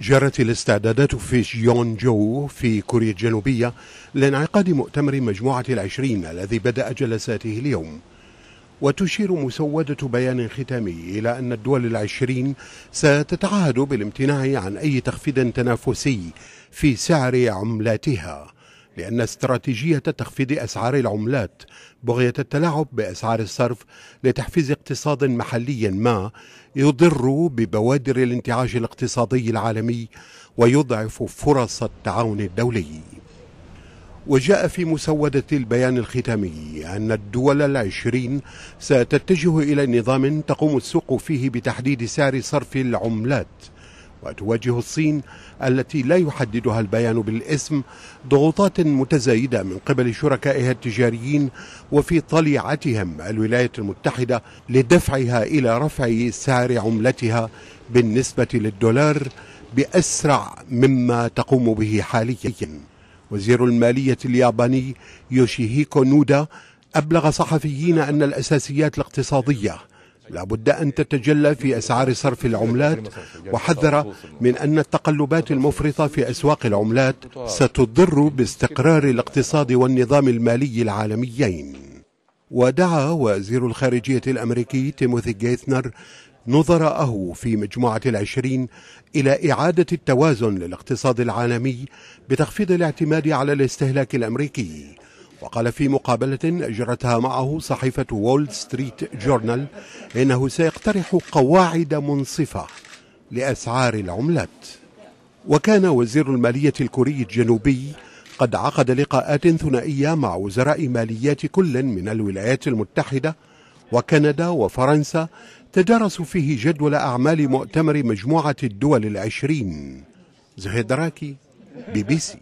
جرت الاستعدادات في جيونجو في كوريا الجنوبية لانعقاد مؤتمر مجموعة العشرين الذي بدأ جلساته اليوم وتشير مسودة بيان ختامي إلى أن الدول العشرين ستتعهد بالامتناع عن أي تخفيض تنافسي في سعر عملاتها لأن استراتيجية تخفيض أسعار العملات بغية التلاعب بأسعار الصرف لتحفيز اقتصاد محلي ما يضر ببوادر الانتعاش الاقتصادي العالمي ويضعف فرص التعاون الدولي وجاء في مسودة البيان الختامي أن الدول العشرين ستتجه إلى نظام تقوم السوق فيه بتحديد سعر صرف العملات وتواجه الصين التي لا يحددها البيان بالاسم ضغوطات متزايدة من قبل شركائها التجاريين وفي طليعتهم الولايات المتحدة لدفعها إلى رفع سعر عملتها بالنسبة للدولار بأسرع مما تقوم به حاليا وزير المالية الياباني يوشيهيكو نودا أبلغ صحفيين أن الأساسيات الاقتصادية لابد أن تتجلى في أسعار صرف العملات وحذر من أن التقلبات المفرطة في أسواق العملات ستضر باستقرار الاقتصاد والنظام المالي العالميين ودعا وزير الخارجية الأمريكي تيموثي جيثنر نظراءه في مجموعة العشرين إلى إعادة التوازن للاقتصاد العالمي بتخفيض الاعتماد على الاستهلاك الأمريكي وقال في مقابلة أجرتها معه صحيفة وول ستريت جورنال إنه سيقترح قواعد منصفة لأسعار العملات وكان وزير المالية الكوري الجنوبي قد عقد لقاءات ثنائية مع وزراء ماليات كل من الولايات المتحدة وكندا وفرنسا تدارسوا فيه جدول أعمال مؤتمر مجموعة الدول العشرين زهيدراكي بي بي سي